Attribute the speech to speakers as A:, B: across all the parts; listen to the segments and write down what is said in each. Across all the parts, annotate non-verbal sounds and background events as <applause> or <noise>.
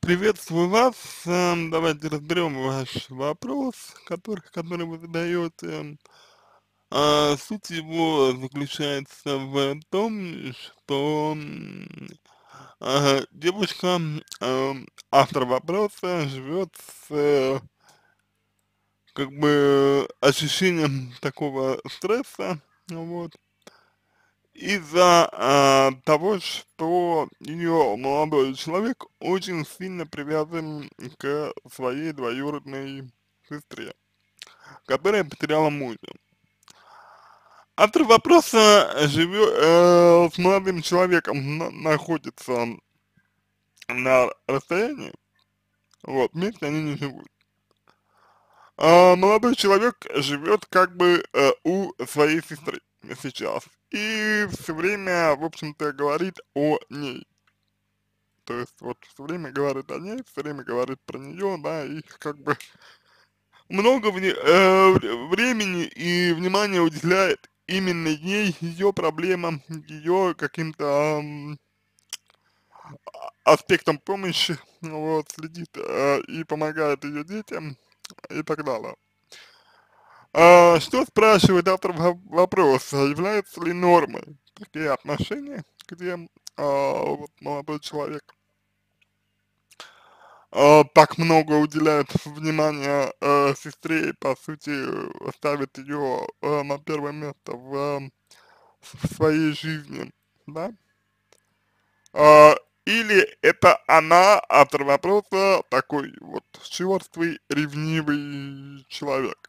A: Приветствую вас. Эм, давайте разберем ваш вопрос, который, который вы задаете. Эм, а, суть его заключается в том, что а, девушка, эм, автор вопроса, живет с э, как бы э, ощущением такого стресса, вот, из-за э, того, что ее молодой человек очень сильно привязан к своей двоюродной сестре, которая потеряла мужа. Автор вопроса живет э, с молодым человеком на, находится на расстоянии, вот, вместе они не живут. А молодой человек живет как бы э, у своей сестры сейчас и все время, в общем-то, говорит о ней. То есть вот все время говорит о ней, все время говорит про нее, да, и как бы много вне, э, времени и внимания уделяет именно ей, ее проблемам, ее каким-то э, аспектам помощи, вот, следит э, и помогает ее детям и так далее. А, что спрашивает автор вопроса, является ли нормой такие отношения, где а, вот молодой человек а, так много уделяет внимания а, сестре и, по сути, ставит ее а, на первое место в, а, в своей жизни, да? А, или это она, автор вопроса, такой вот черствый, ревнивый человек?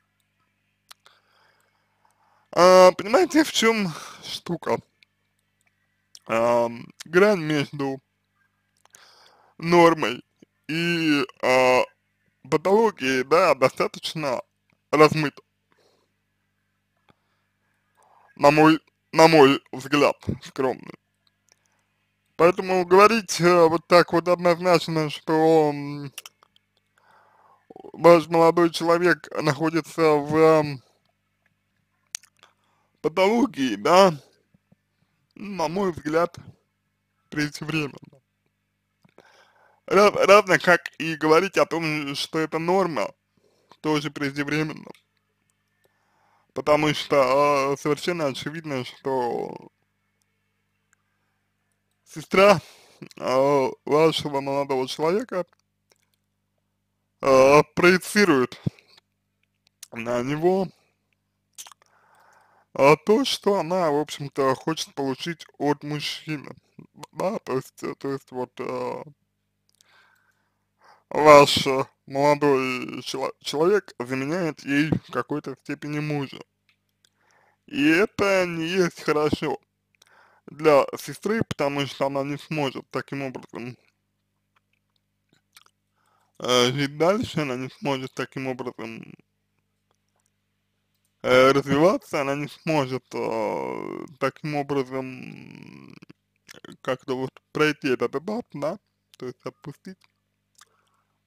A: А, понимаете, в чем штука? А, грань между нормой и а, патологией, да, достаточно размыта. На мой, на мой взгляд, скромный. Поэтому говорить э, вот так вот однозначно, что э, ваш молодой человек находится в патологии, да, ну, на мой взгляд, преждевременно. равно как и говорить о том, что это норма, тоже преждевременно. Потому что э, совершенно очевидно, что сестра э, вашего молодого человека э, проецирует на него а то, что она, в общем-то, хочет получить от мужчины. Да, то есть, э, то есть вот э, ваш э, молодой чело человек заменяет ей в какой-то степени мужа. И это не есть хорошо для сестры, потому что она не сможет таким образом э, жить дальше, она не сможет таким образом Э, развиваться, она не сможет э, таким образом как-то вот пройти этот этап, да, то есть отпустить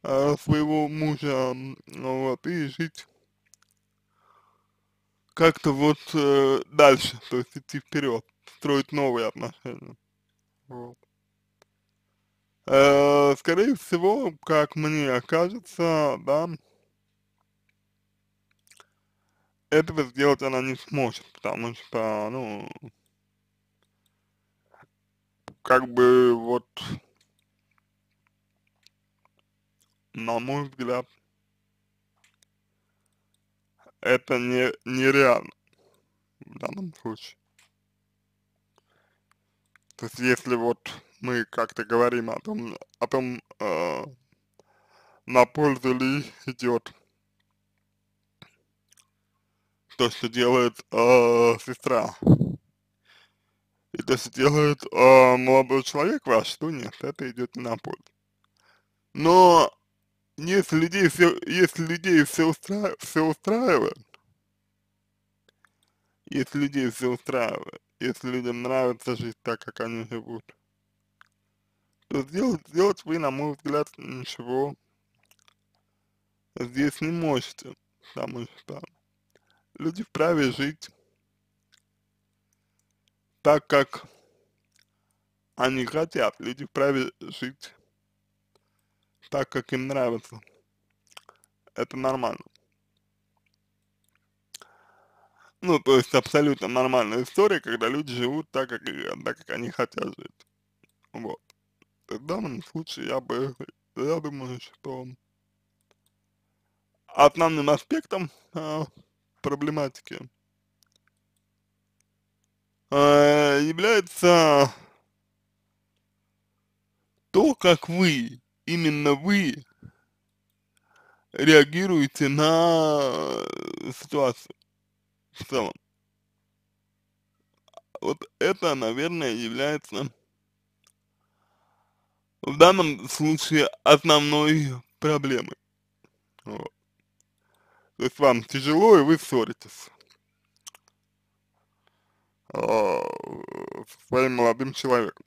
A: э, своего мужа, ну, вот, и жить как-то вот э, дальше, то есть идти вперед, строить новые отношения. Вот. Э, скорее всего, как мне кажется, да, этого сделать она не сможет, потому что, ну, как бы вот, на мой взгляд, это не, нереально в данном случае. То есть, если вот мы как-то говорим о том, о том, э, на пользу ли идет то, что делает э, сестра. И то, что делает э, молодой человек ваш, то нет, это идет на пользу. Но если людей все, если людей все, устра, все устраивает, если людей все устраивает, если людям нравится жить так, как они живут, то сделать, сделать вы, на мой взгляд, ничего здесь не можете, потому что люди вправе жить так, как они хотят. Люди вправе жить так, как им нравится. Это нормально. Ну, то есть абсолютно нормальная история, когда люди живут так, как, так, как они хотят жить. Вот. В данном случае я бы, я думаю, что основным аспектом э, проблематики а, является то, как вы, именно вы, реагируете на ситуацию в целом. Вот это, наверное, является в данном случае основной проблемой. Вот. То есть вам тяжело, и вы ссоритесь а, со своим молодым человеком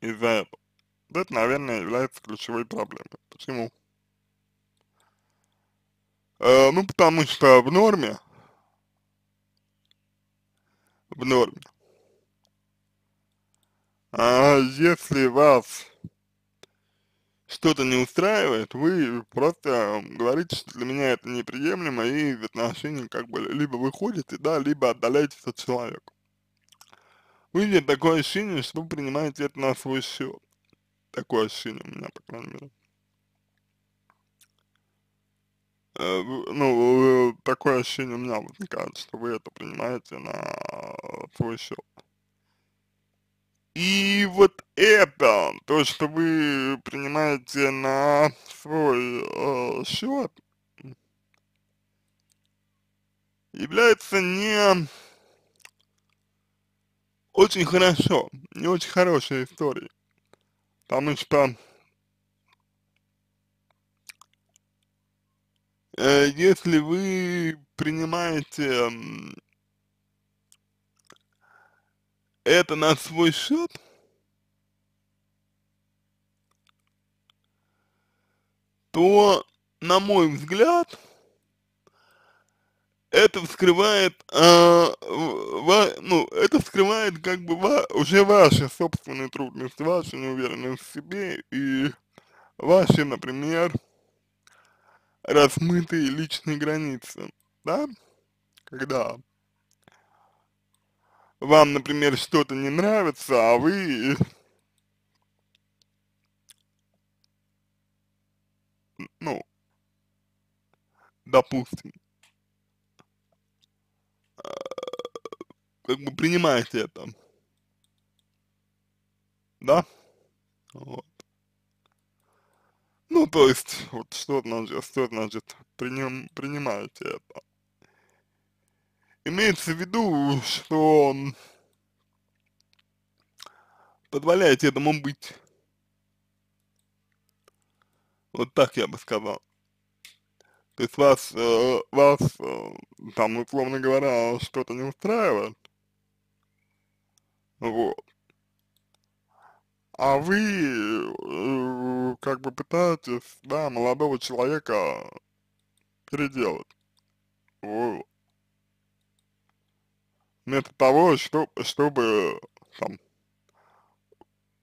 A: из-за этого. Это, наверное, является ключевой проблемой. Почему? А, ну, потому что в норме, в норме, а если вас что-то не устраивает, вы просто говорите, что для меня это неприемлемо, и в отношений как бы либо выходите, да, либо отдаляетесь от человека. Выйдет такое ощущение, что вы принимаете это на свой счет. Такое ощущение у меня, по крайней мере. Э, ну, э, такое ощущение у меня возникает, что вы это принимаете на э, свой счет. И вот это, то, что вы принимаете на свой э, счет, является не очень хорошо, не очень хорошей историей, потому что э, если вы принимаете это на свой счет? то, на мой взгляд, это вскрывает, а, ва, ну, это вскрывает как бы ва, уже ваши собственные трудности, вашу неуверенность в себе и ваши, например, размытые личные границы, да, когда вам, например, что-то не нравится, а вы <laughs> ну, допустим, а, как бы принимаете это, да, вот. Ну, то есть, вот что значит, что значит, приним, принимаете это. Имеется в виду, что позволяете этому быть. Вот так я бы сказал. То есть вас, э, вас э, там, условно говоря, что-то не устраивает. Вот. А вы э, как бы пытаетесь, да, молодого человека переделать. Вот вместо ну, того, что, чтобы там,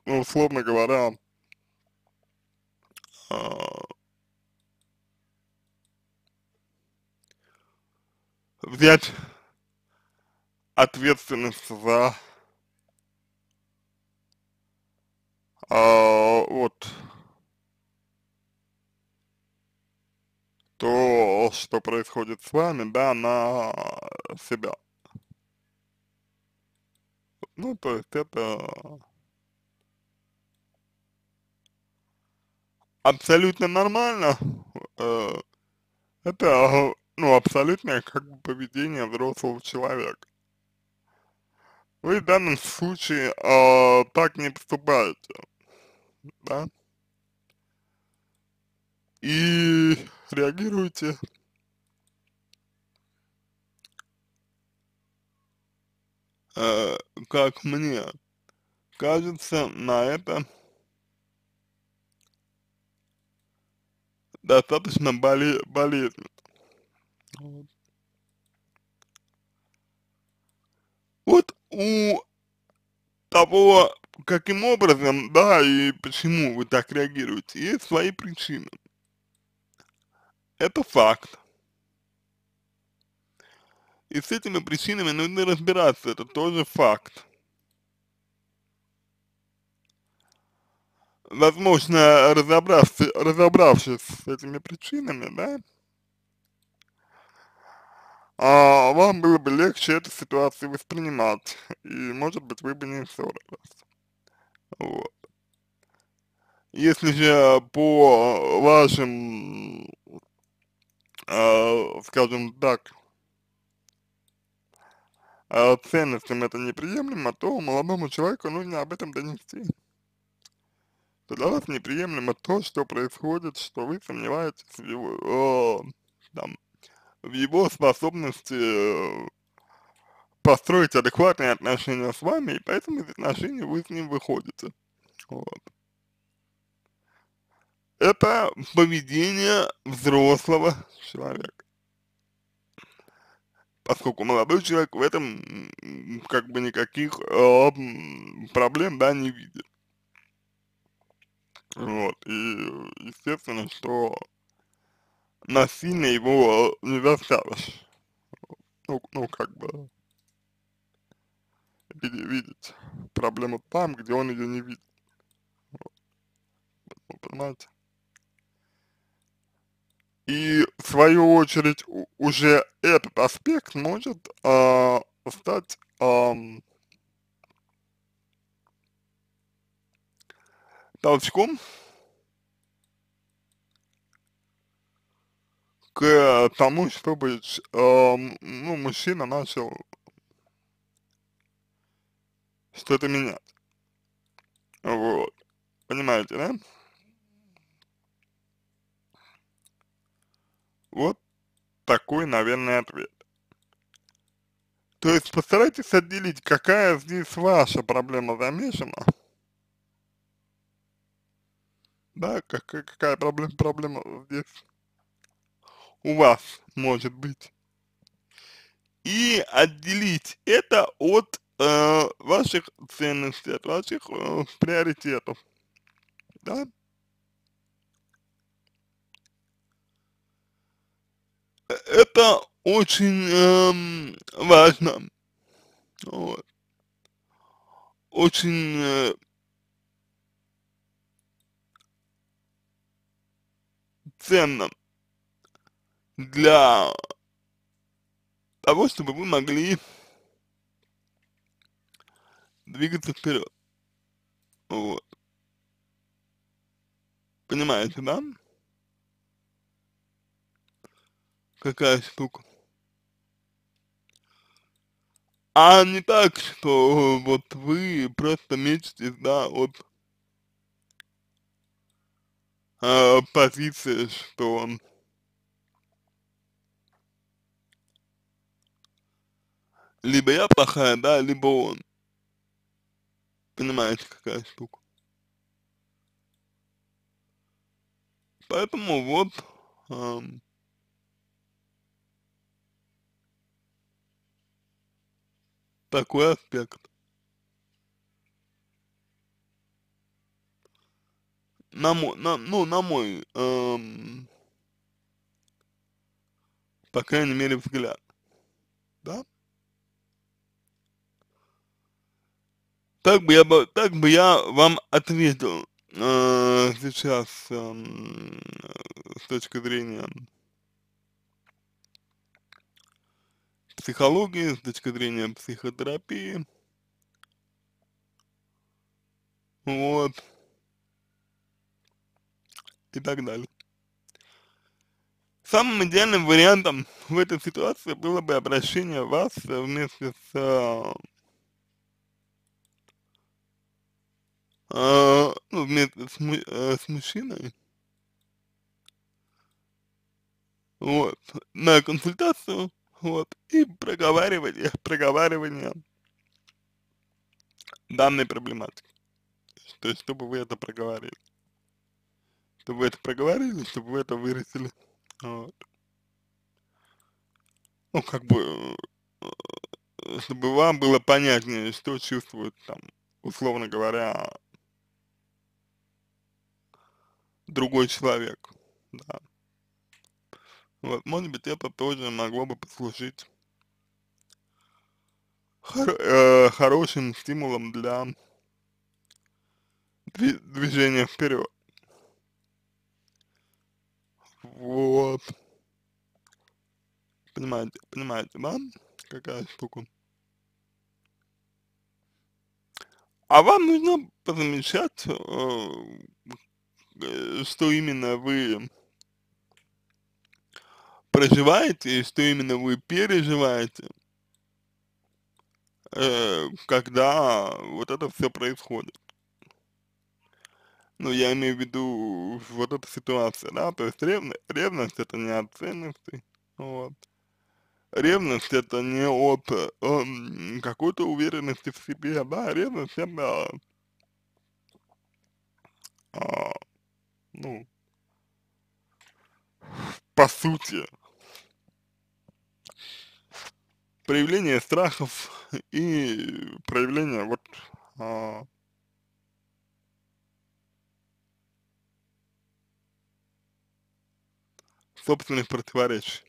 A: ну, условно говоря, а, взять ответственность за э, вот то, что происходит с вами, да, на себя. Ну, то есть это абсолютно нормально. Э, это, ну, абсолютное как бы поведение взрослого человека. Вы в данном случае э, так не поступаете, да? И реагируете э, как мне кажется, на это достаточно боле болезненно. вот у того, каким образом, да, и почему вы так реагируете, есть свои причины. Это факт. И с этими причинами нужно разбираться, это тоже факт. Возможно, разобравшись, разобравшись с этими причинами, да, а вам было бы легче эту ситуацию воспринимать, и, может быть, вы бы не ссорились. Вот. Если же по вашим, э, скажем так, э, ценностям это неприемлемо, то молодому человеку нужно об этом донести. То для вас неприемлемо то, что происходит, что вы сомневаетесь в его, э, там, в его способности э, построить адекватные отношения с вами, и поэтому из отношений вы с ним выходите. Вот. Это поведение взрослого человека поскольку молодой человек в этом как бы никаких э, проблем, да, не видит. Вот, и естественно, что насильно его а, не заставишь. Ну, ну как бы видеть проблему там, где он ее не видит. Вот. Ну, понимаете? И в свою очередь уже этот аспект может э, стать э, толчком к тому, чтобы э, ну, мужчина начал что-то менять. Вот. Понимаете, да? Вот такой, наверное, ответ. То есть постарайтесь отделить, какая здесь ваша проблема замешана. Да, как, какая проблема, проблема здесь у вас может быть. И отделить это от э, ваших ценностей, от ваших э, приоритетов. Да? Это очень эм, важно. Вот. Очень э, ценно для того, чтобы вы могли двигаться вперед. Вот. Понимаете, да? какая штука. А не так, что вот вы просто мечтаете, да, вот э, позиции, что он либо я плохая, да, либо он. Понимаете, какая штука. Поэтому вот эм, такой аспект. На мой, на, ну, на мой, эм, по крайней мере, взгляд, да? Так бы я, так бы я вам ответил э, сейчас э, с точки зрения психологии, с точки зрения психотерапии. Вот. И так далее. Самым идеальным вариантом в этой ситуации было бы обращение вас вместе с э, э, ну, вместе с, э, с мужчиной вот, на консультацию вот, и проговаривание, проговаривание данной проблематики. То есть, чтобы вы это проговорили. Чтобы вы это проговорили, чтобы вы это выразили. Вот. Ну, как бы, э, чтобы вам было понятнее, что чувствует там, условно говоря, другой человек, да. Вот, может быть, это тоже могло бы послужить хор э, хорошим стимулом для движения вперед. Вот. Понимаете, понимаете, да? Какая штука. А вам нужно позамечать, э, э, что именно вы проживаете и что именно вы переживаете, э, когда вот это все происходит. Ну, я имею в виду вот эта ситуация, да, то есть ревность, ревность это не от ценностей, вот. Ревность это не от э, какой-то уверенности в себе, да, ревность это, э, ну, по сути, проявление страхов и проявление вот а, собственных противоречий.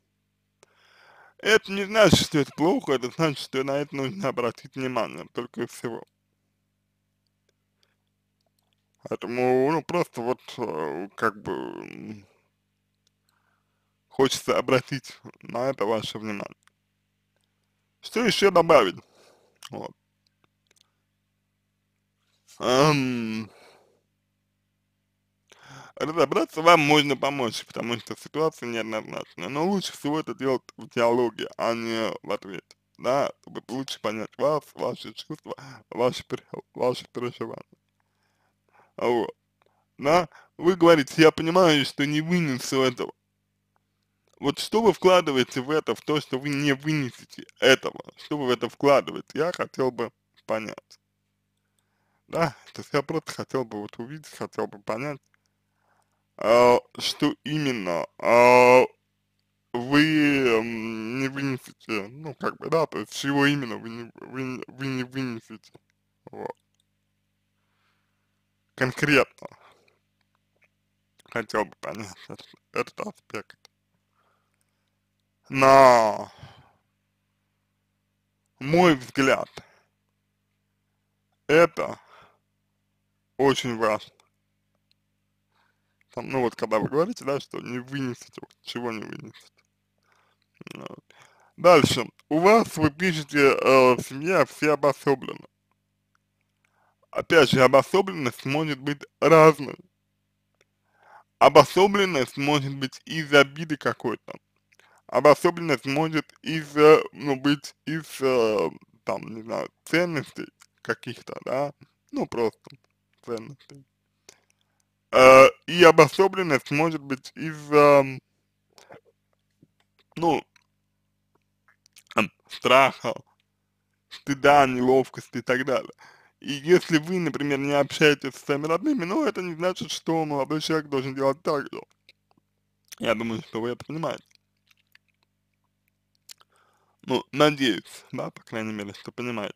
A: Это не значит, что это плохо, это значит, что на это нужно обратить внимание, только и всего. Поэтому, ну, просто вот, э, как бы, хочется обратить на это ваше внимание. Что еще добавить? Вот. Эм, разобраться вам можно помочь, потому что ситуация неоднозначная, но лучше всего это делать в диалоге, а не в ответ. да, чтобы лучше понять вас, ваши чувства, ваши, ваши переживания. Вот. Да, вы говорите, я понимаю, что не вынесу этого, вот что вы вкладываете в это, в то, что вы не вынесете этого, что вы в это вкладываете, я хотел бы понять. Да, то есть я просто хотел бы вот увидеть, хотел бы понять, э, что именно э, вы не вынесете, ну как бы, да, то есть чего именно вы не, вы, вы не вынесете, вот. конкретно, хотел бы понять этот, этот аспект на мой взгляд, это очень важно. Там, ну вот, когда вы говорите, да, что не вынесете, чего не вынесете. Ну вот. Дальше. У вас, вы пишете, э, семья все обособлена. Опять же, обособленность может быть разной. Обособленность может быть из обиды какой-то обособленность может из ну, быть из там, не знаю, ценностей каких-то, да, ну, просто ценностей. Э, и обособленность может быть из ну, страха, стыда, неловкости и так далее. И если вы, например, не общаетесь с своими родными, ну, это не значит, что молодой человек должен делать так же. Я думаю, что вы это понимаете. Ну, надеюсь, да, по крайней мере, что понимает.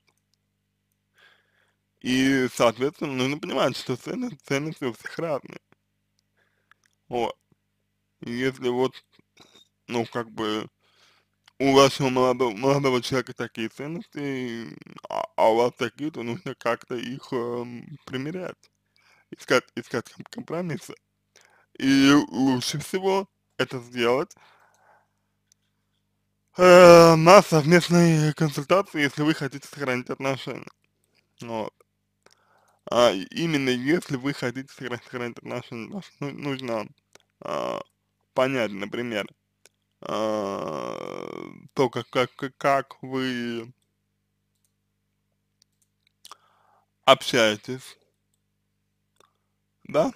A: И, соответственно, нужно понимать, что цены, ценности у всех разные. Вот. если вот, ну, как бы, у вашего молодого, молодого человека такие ценности, а, а у вас такие, то нужно как-то их э, примерять, искать, искать компромиссы. И лучше всего это сделать на совместной консультации, если вы хотите сохранить отношения. Ну вот. А именно если вы хотите сохранить, отношения, ну, нужно а, понять, например, а, то, как, как, как вы общаетесь, да,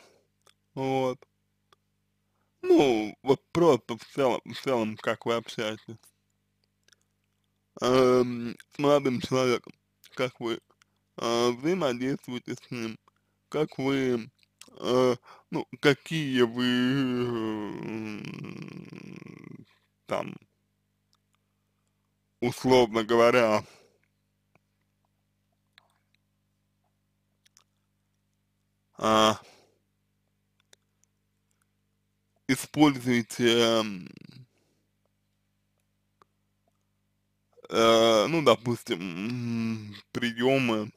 A: вот, ну, вот просто в целом, в целом, как вы общаетесь, э, с молодым человеком, как вы э, взаимодействуете с ним, как вы, э, ну, какие вы э, там, условно говоря, э, используете эм, Э, ну, допустим, приемы,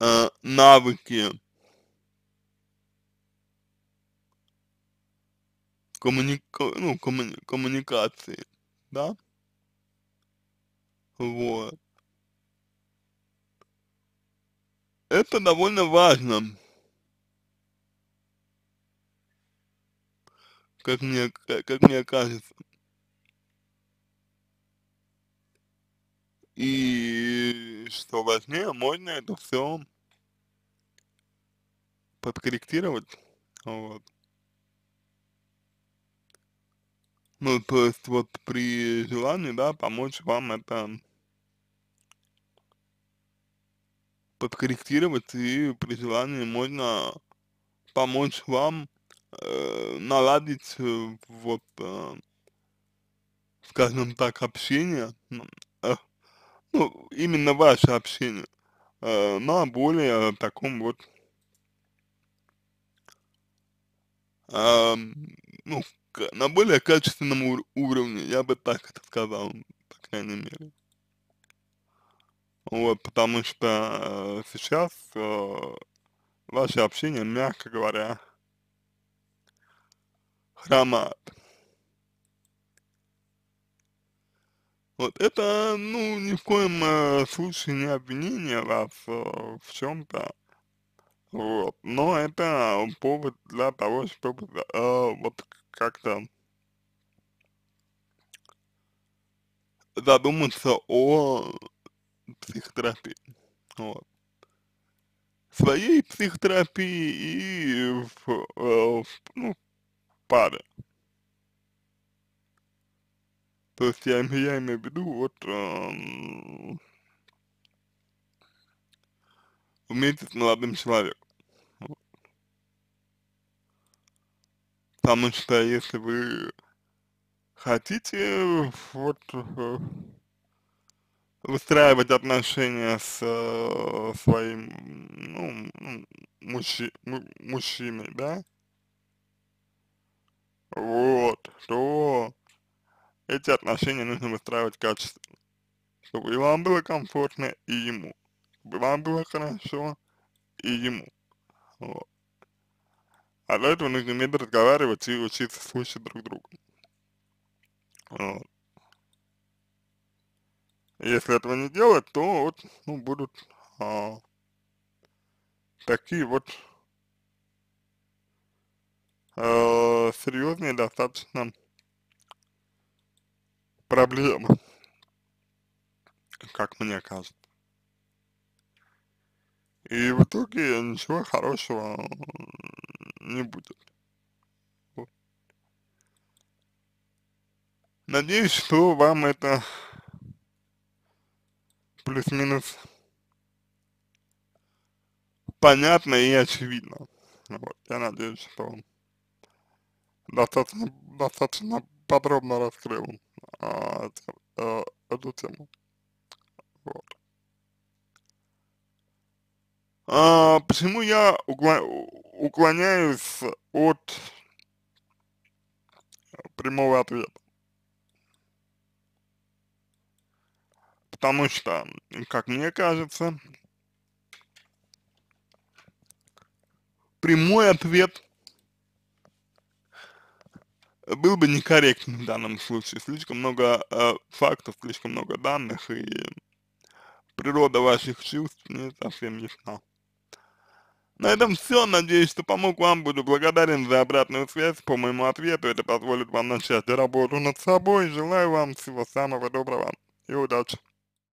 A: э, навыки коммуника ну, коммуни коммуникации, да? Вот. Это довольно важно. Как мне, как, как мне кажется. И что важнее, можно это все подкорректировать. Вот. Ну, то есть вот при желании, да, помочь вам это подкорректировать, и при желании можно помочь вам э, наладить э, вот, э, скажем так, общение, ну, именно ваше общение, э, на более таком вот, э, ну, на более качественном ур уровне, я бы так это сказал, по крайней мере. Вот, потому что э, сейчас э, ваше общение, мягко говоря, хромает. Вот это, ну, ни в коем э, случае не обвинение вас э, в чем-то. Вот. Но это повод для того, чтобы э, вот как-то задуматься о психотерапии. Вот. Своей психотерапии и в, э, в, ну, пары. То есть я, я имею в виду, вот эм, вместе с молодым человеком. Потому что если вы хотите вот э, выстраивать отношения с э, своим ну, мужчи, мужчиной, да, вот, что эти отношения нужно выстраивать качественно, чтобы и вам было комфортно, и ему, чтобы вам было хорошо, и ему, вот. А для этого нужно уметь разговаривать и учиться слушать друг друга. Вот. Если этого не делать, то вот, ну, будут а, такие вот а, э, серьезные достаточно проблема, как мне кажется. И в итоге ничего хорошего не будет. Надеюсь, что вам это плюс-минус понятно и очевидно. Вот. Я надеюсь, что достаточно, достаточно подробно раскрыл а, тем, а, тему. Вот. А, почему я уклоняюсь от прямого ответа? Потому что, как мне кажется, прямой ответ был бы некорректен в данном случае. Слишком много э, фактов, слишком много данных, и природа ваших чувств не совсем ясна. На этом все. Надеюсь, что помог вам. Буду благодарен за обратную связь по моему ответу. Это позволит вам начать работу над собой. Желаю вам всего самого доброго и удачи.